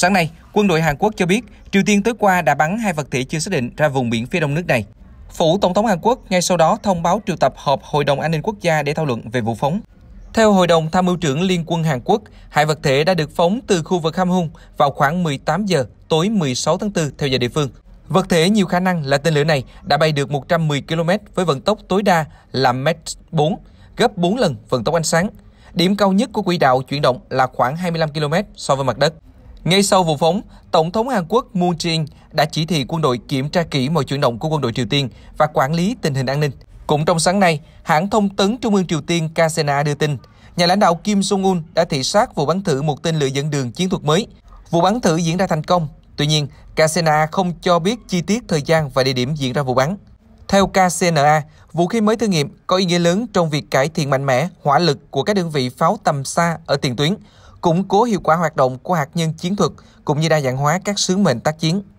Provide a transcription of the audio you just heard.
Sáng nay, quân đội Hàn Quốc cho biết Triều Tiên tối qua đã bắn hai vật thể chưa xác định ra vùng biển phía đông nước này. Phủ Tổng thống Hàn Quốc ngay sau đó thông báo triệu tập họp Hội đồng An ninh Quốc gia để thảo luận về vụ phóng. Theo Hội đồng Tham mưu trưởng Liên quân Hàn Quốc, hai vật thể đã được phóng từ khu vực Hung vào khoảng 18 giờ tối 16 tháng 4 theo giờ địa phương. Vật thể nhiều khả năng là tên lửa này đã bay được 110 km với vận tốc tối đa là Mach 4, gấp 4 lần vận tốc ánh sáng. Điểm cao nhất của quỹ đạo chuyển động là khoảng 25 km so với mặt đất. Ngay sau vụ phóng, Tổng thống Hàn Quốc Moon Jae-in đã chỉ thị quân đội kiểm tra kỹ mọi chuyển động của quân đội Triều Tiên và quản lý tình hình an ninh. Cũng trong sáng nay, hãng thông tấn Trung ương Triều Tiên KCNA đưa tin, nhà lãnh đạo Kim Jong-un đã thị sát vụ bắn thử một tên lửa dẫn đường chiến thuật mới. Vụ bắn thử diễn ra thành công, tuy nhiên KCNA không cho biết chi tiết thời gian và địa điểm diễn ra vụ bắn. Theo KCNA, vũ khí mới thử nghiệm có ý nghĩa lớn trong việc cải thiện mạnh mẽ hỏa lực của các đơn vị pháo tầm xa ở tiền tuyến, củng cố hiệu quả hoạt động của hạt nhân chiến thuật cũng như đa dạng hóa các sứ mệnh tác chiến.